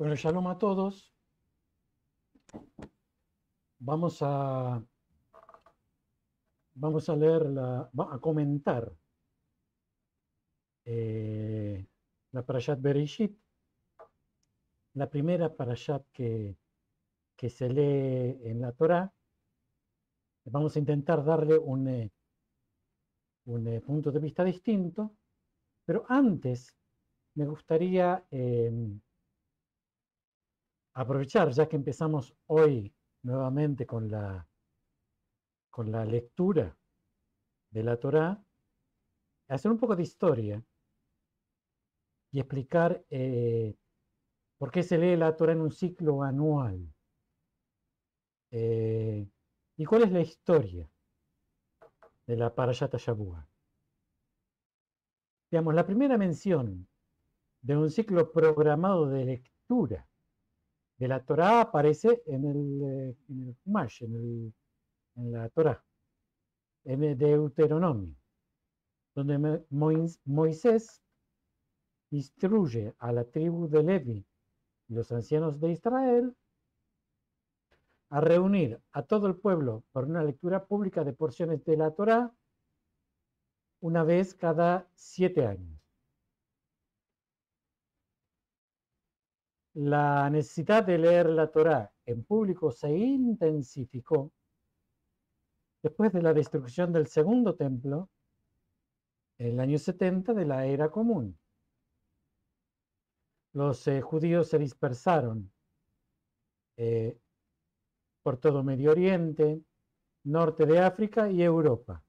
Bueno, shalom a todos. Vamos a, vamos a leer, la, a comentar eh, la Parashat Bereshit, la primera Parashat que, que se lee en la Torah. Vamos a intentar darle un, eh, un eh, punto de vista distinto, pero antes me gustaría aprovechar, ya que empezamos hoy nuevamente con la, con la lectura de la Torá, hacer un poco de historia y explicar eh, por qué se lee la Torá en un ciclo anual eh, y cuál es la historia de la Parashat Shabuah Digamos, la primera mención de un ciclo programado de lectura de la Torá aparece en el, eh, en Humash, en, la Torá, en Deuteronomio, donde Moisés instruye a la tribu de Levi y los ancianos de Israel a reunir a todo el pueblo por una lectura pública de porciones de la Torá una vez cada siete años. la necesidad de leer la Torá en público se intensificó después de la destrucción del segundo templo en el año 70 de la era común. Los eh, judíos se dispersaron eh, por todo Medio Oriente, norte de África y Europa.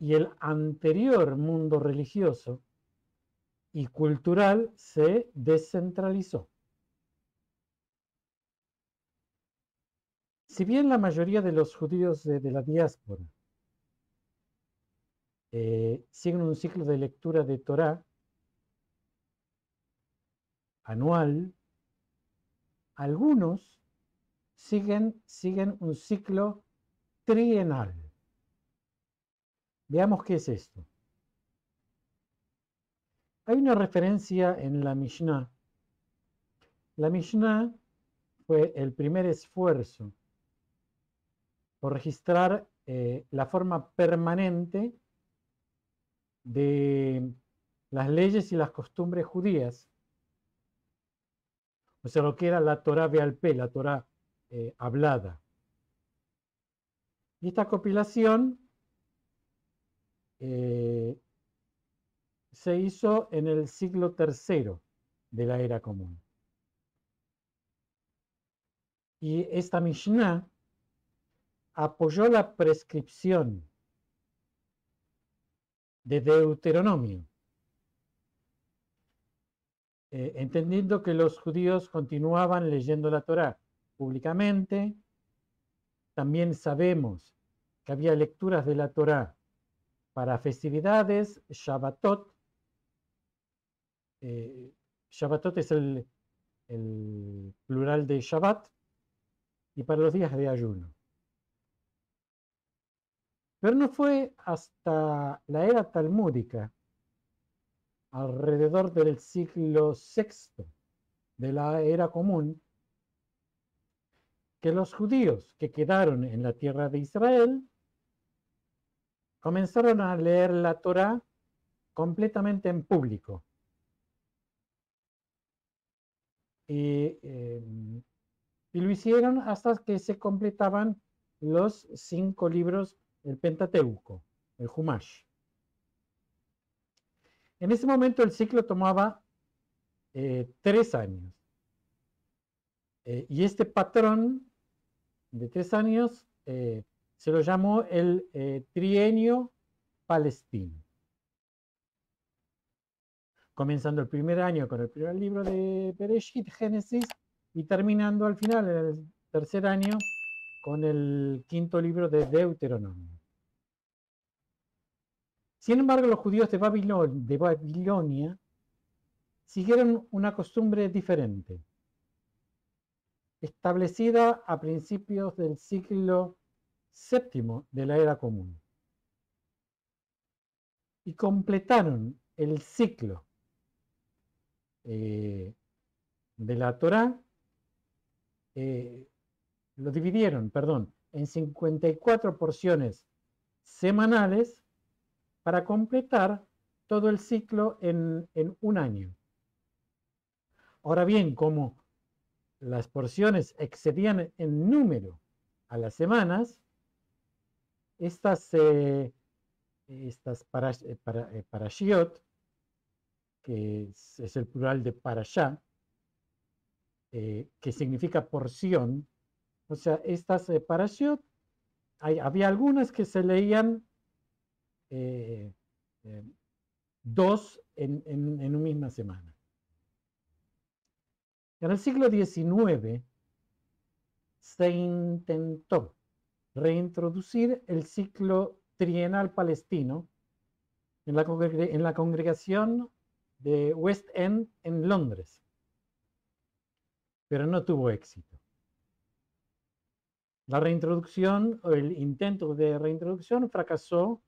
Y el anterior mundo religioso y cultural se descentralizó. Si bien la mayoría de los judíos de, la diáspora eh, siguen un ciclo de lectura de Torah anual, algunos siguen, siguen un ciclo trienal. Veamos qué es esto. Hay una referencia en la Mishnah. La Mishnah fue el primer esfuerzo por registrar eh, la forma permanente de las leyes y las costumbres judías. O sea, lo que era la Torah Bealpé, la Torah eh, hablada. Y esta compilación eh, se hizo en el siglo III de la era común. Y esta Mishnah apoyó la prescripción de Deuteronomio, eh, entendiendo que los judíos continuaban leyendo la Torá públicamente. También sabemos que había lecturas de la Torá para festividades, Shabbatot, eh, Shabbatot es el, plural de Shabbat y para los días de ayuno. Pero no fue hasta la era talmúdica, alrededor del siglo VI de la era común, que los judíos que quedaron en la tierra de Israel comenzaron a leer la Torah completamente en público, Em, y, lo hicieron hasta que se completaban los cinco libros del Pentateuco, el Humash. En ese momento el ciclo tomaba eh, tres años. Eh, y este patrón de tres años eh, se lo llamó el trienio palestino comenzando el primer año con el primer libro de Bereshit, Génesis, y terminando al final, en el tercer año, con el quinto libro de Deuteronomio. Sin embargo, los judíos de, de Babilonia siguieron una costumbre diferente, establecida a principios del siglo séptimo de la era común, y completaron el ciclo eh, de la Torah eh, lo dividieron, perdón, en 54 porciones semanales para completar todo el ciclo en, un año. Ahora bien, como las porciones excedían en número a las semanas, estas, eh, estas para, para, para Shiot, que es, el plural de parashá, eh, que significa porción. O sea, estas eh, había algunas que se leían eh, eh, dos en, una misma semana. En el siglo XIX se intentó reintroducir el ciclo trienal palestino en en la congregación de West End en Londres, pero no tuvo éxito. La reintroducción o el intento de reintroducción fracasó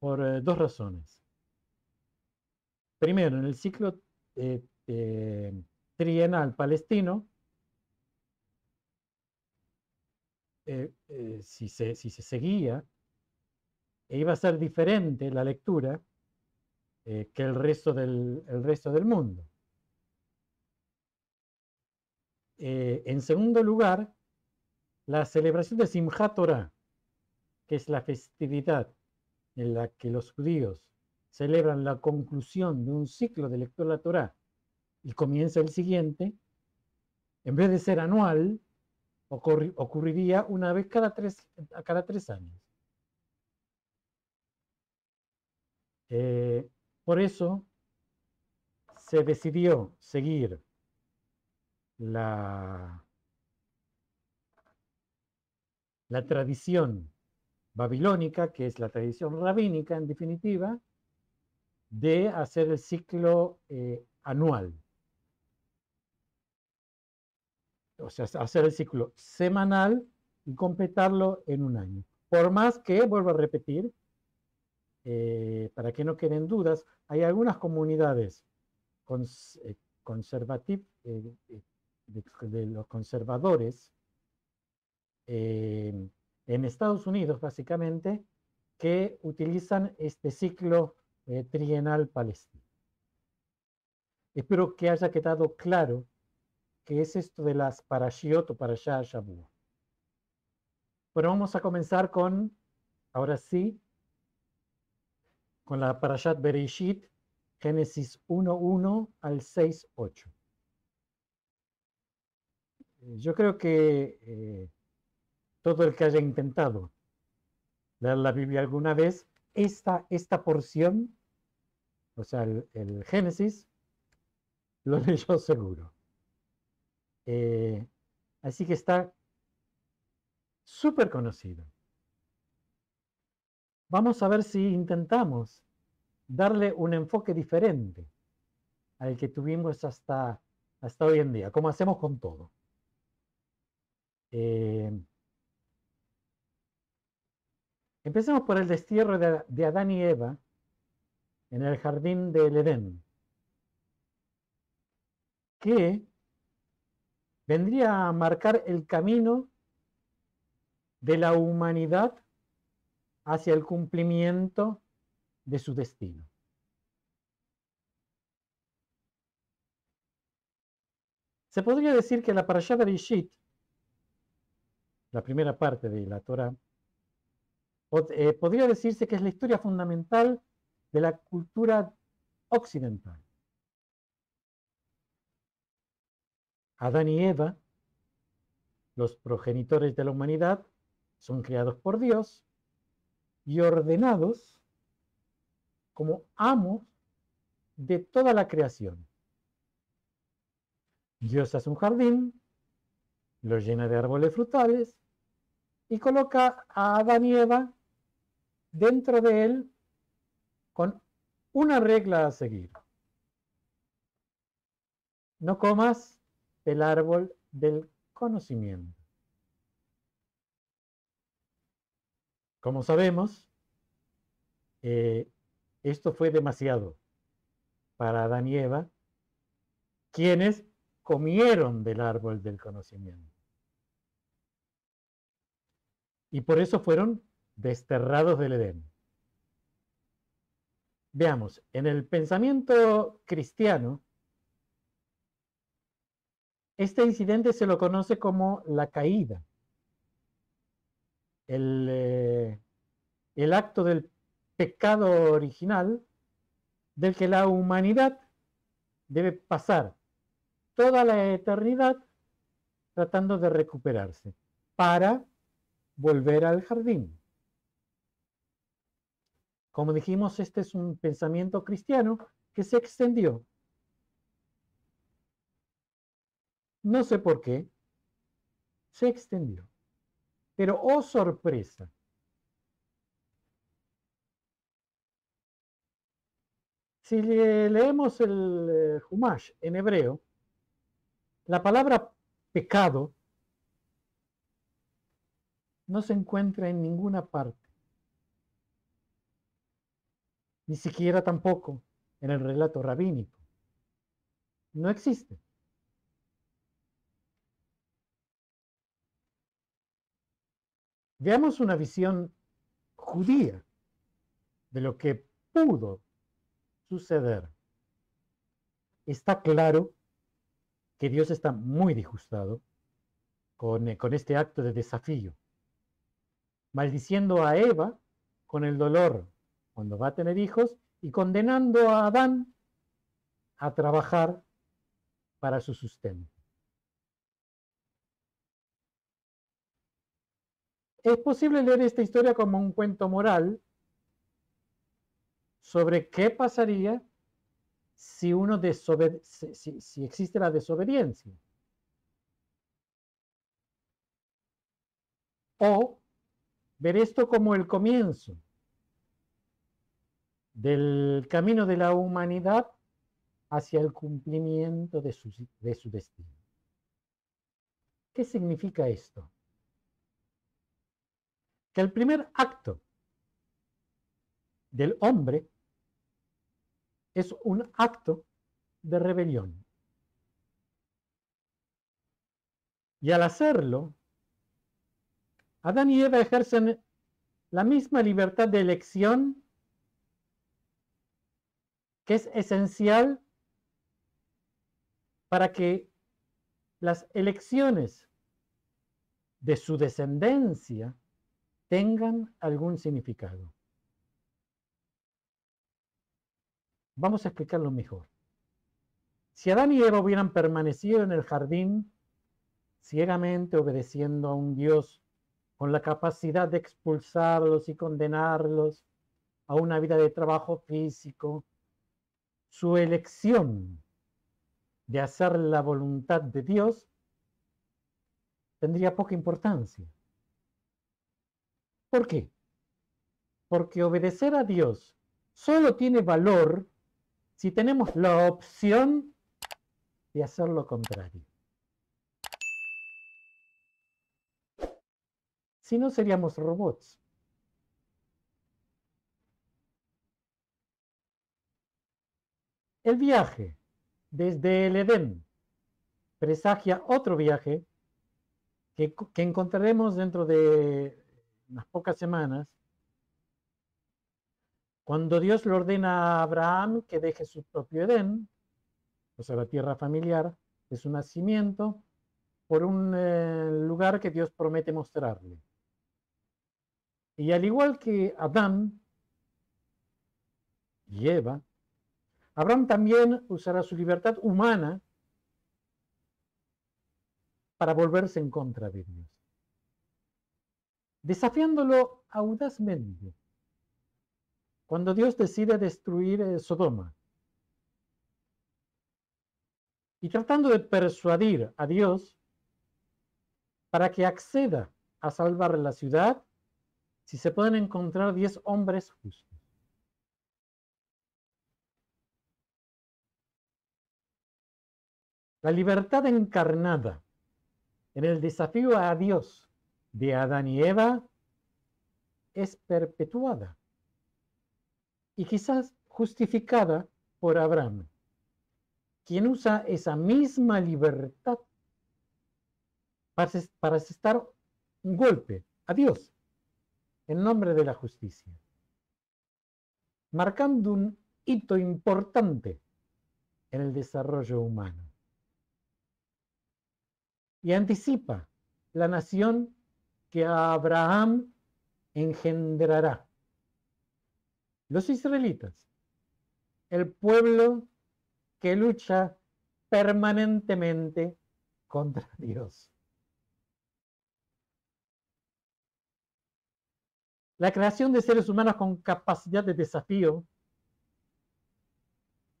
por eh, dos razones. Primero, en el ciclo eh, eh, trienal palestino, si se, seguía, e iba a ser diferente la lectura eh, que el resto del, resto del mundo. Eh, en segundo lugar, la celebración de Simchat Torah, que es la festividad en la que los judíos celebran la conclusión de un ciclo de lectura de la Torah y comienza el siguiente, en vez de ser anual, ocurriría una vez cada tres, cada tres años. Eh, por eso se decidió seguir la, la tradición babilónica, que es la tradición rabínica en definitiva, de hacer el ciclo eh, anual. O sea, hacer el ciclo semanal y completarlo en un año. Por más que, vuelvo a repetir, eh, para que no queden dudas, hay algunas comunidades eh, conservativas, eh, de, los conservadores en Estados Unidos, básicamente, que utilizan este ciclo trienal palestino. Espero que haya quedado claro qué es esto de las parashiot o parashá Pero vamos a comenzar con, ahora sí, con la Parashat Bereshit, Génesis 1.1 al 6.8. Eh, yo creo que eh, todo el que haya intentado leer la Biblia alguna vez, esta, esta porción, o sea, el, Génesis, lo leyó seguro. Eh, así que está súper conocido vamos a ver si intentamos darle un enfoque diferente al que tuvimos hasta, hasta hoy en día, como hacemos con todo. Eh, empecemos por el destierro de, de Adán y Eva en el jardín del Edén, que vendría a marcar el camino de la humanidad hacia el cumplimiento de su destino. Se podría decir que la parashá de la primera parte de la Torah, eh, podría decirse que es la historia fundamental de la cultura occidental. Adán y Eva, los progenitores de la humanidad, son creados por Dios y ordenados como amos de toda la creación. Dios hace un jardín, lo llena de árboles frutales y coloca a Adán y Eva dentro de él con una regla a seguir. No comas del árbol del conocimiento. Como sabemos, eh, esto fue demasiado para Adán y Eva, quienes comieron del árbol del conocimiento. Y por eso fueron desterrados del Edén. Veamos, en el pensamiento cristiano, este incidente se lo conoce como la caída. Eh, el, acto del pecado original del que la humanidad debe pasar toda la eternidad tratando de recuperarse para volver al jardín. Como dijimos, este es un pensamiento cristiano que se extendió. No sé por qué, se extendió. Pero, oh sorpresa, si leemos el eh, Humash en hebreo, la palabra pecado no se encuentra en ninguna parte, ni siquiera tampoco en el relato rabínico. No existe. Veamos una visión judía de lo que pudo suceder. Está claro que Dios está muy disgustado con, eh, con este acto de desafío, maldiciendo a Eva con el dolor cuando va a tener hijos y condenando a Adán a trabajar para su sustento. Es posible leer esta historia como un cuento moral sobre qué pasaría si, uno si, existe la desobediencia. O ver esto como el comienzo del camino de la humanidad hacia el cumplimiento de su destino. ¿Qué significa esto? Este el primer acto del hombre es un acto de rebelión. Y al hacerlo, Adán y Eva ejercen la misma libertad de elección que es esencial para que las elecciones de su descendencia tengan algún significado. Vamos a explicarlo mejor. Si Adán y Eva hubieran permanecido en el jardín, ciegamente obedeciendo a un Dios con la capacidad de expulsarlos y condenarlos a una vida de trabajo físico, su elección de hacer la voluntad de Dios tendría poca importancia. ¿Por qué? Porque obedecer a Dios solo tiene valor si tenemos la opción de hacer lo contrario. Si no, seríamos robots. El viaje desde el Edén presagia otro viaje que, que encontraremos dentro de unas pocas semanas, cuando Dios le ordena a Abraham que deje su propio Edén, o sea, la tierra familiar de su nacimiento, por un eh, lugar que Dios promete mostrarle. Y al igual que Adán y Eva, Abraham también usará su libertad humana para volverse en contra de Dios desafiándolo audazmente. Cuando Dios decide destruir eh, Sodoma y tratando de persuadir a Dios para que acceda a salvar la ciudad si se pueden encontrar diez hombres justos. La libertad encarnada en el desafío a Dios de Adán y Eva es perpetuada y quizás justificada por Abraham, quien usa esa misma libertad para, asestar un golpe a Dios en nombre de la justicia, marcando un hito importante en el desarrollo humano y anticipa la nación que Abraham engendrará. Los israelitas, el pueblo que lucha permanentemente contra Dios. La creación de seres humanos con capacidad de desafío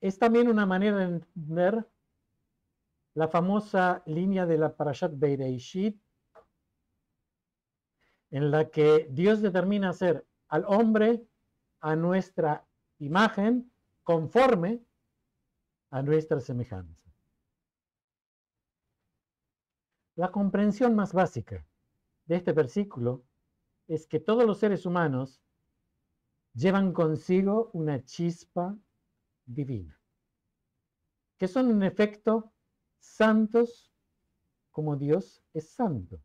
es también una manera de entender la famosa línea de la Parashat Bereishit en la que Dios determina hacer al hombre a nuestra imagen conforme a nuestra semejanza. La comprensión más básica de este versículo es que todos los seres humanos llevan consigo una chispa divina, que son en efecto santos como Dios es santo.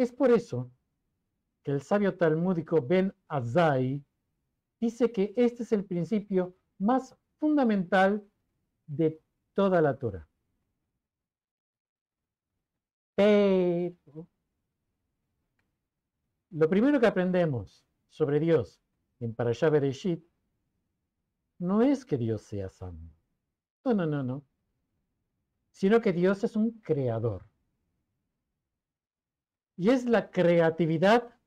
Es por eso que el sabio talmúdico Ben Azai dice que este es el principio más fundamental de toda la Torah. Pero lo primero que aprendemos sobre Dios en Parashá Bereshit no es que Dios sea santo. No, no, no, no. Sino que Dios es un creador y es la creatividad,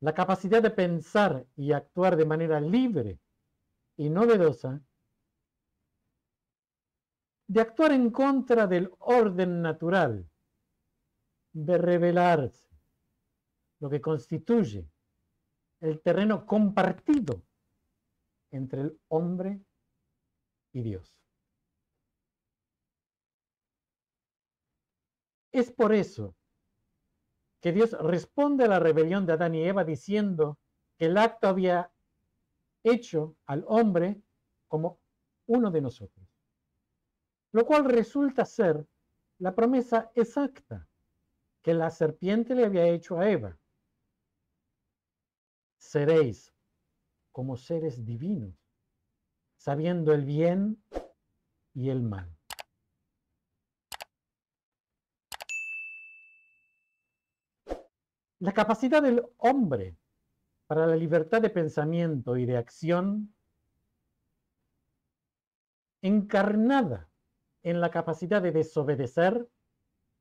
la capacidad de pensar y actuar de manera libre y novedosa, de actuar en contra del orden natural, de revelarse, lo que constituye el terreno compartido entre el hombre y Dios. Es por eso que Dios responde a la rebelión de Adán y Eva diciendo que el acto había hecho al hombre como uno de nosotros, lo cual resulta ser la promesa exacta que la serpiente le había hecho a Eva. Seréis como seres divinos, sabiendo el bien y el mal. La capacidad del hombre para la libertad de pensamiento y de acción encarnada en la capacidad de desobedecer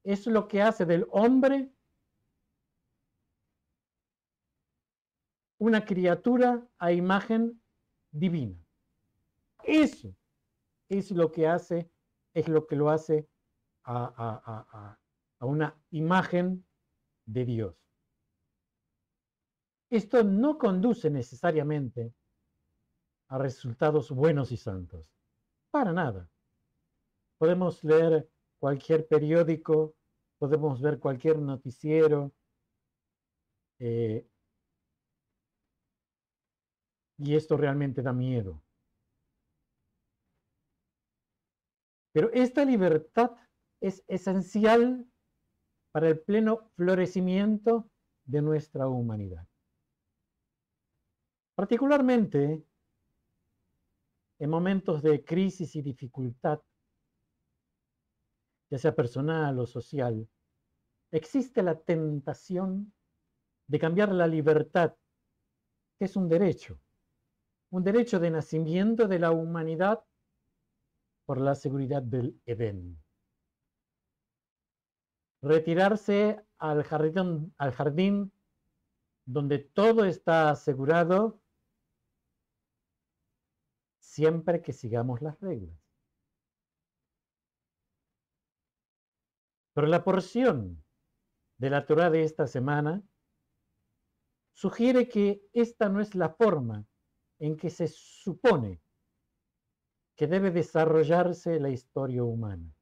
es lo que hace del hombre una criatura a imagen divina. Eso es lo que hace, es lo que lo hace a, a una imagen de Dios. Esto no conduce necesariamente a resultados buenos y santos. Para nada. Podemos leer cualquier periódico, podemos ver cualquier noticiero. Eh, y esto realmente da miedo. Pero esta libertad es esencial para el pleno florecimiento de nuestra humanidad. Particularmente en momentos de crisis y dificultad, ya sea personal o social, existe la tentación de cambiar la libertad, que es un derecho, un derecho de nacimiento de la humanidad por la seguridad del Edén. Retirarse al jardín, al jardín donde todo está asegurado siempre que sigamos las reglas. Pero la porción de la Torah de esta semana sugiere que esta no es la forma en que se supone que debe desarrollarse la historia humana.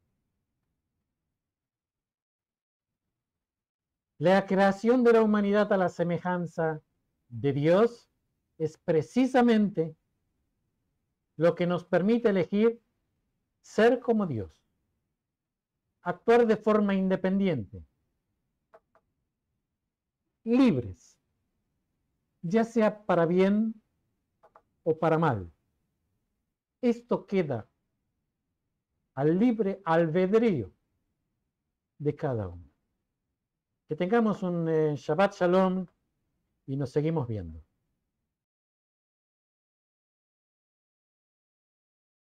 La creación de la humanidad a la semejanza de Dios es precisamente lo que nos permite elegir ser como Dios, actuar de forma independiente, libres, ya sea para bien o para mal. Esto queda al libre albedrío de cada uno. Que tengamos un eh, Shabbat Shalom y nos seguimos viendo.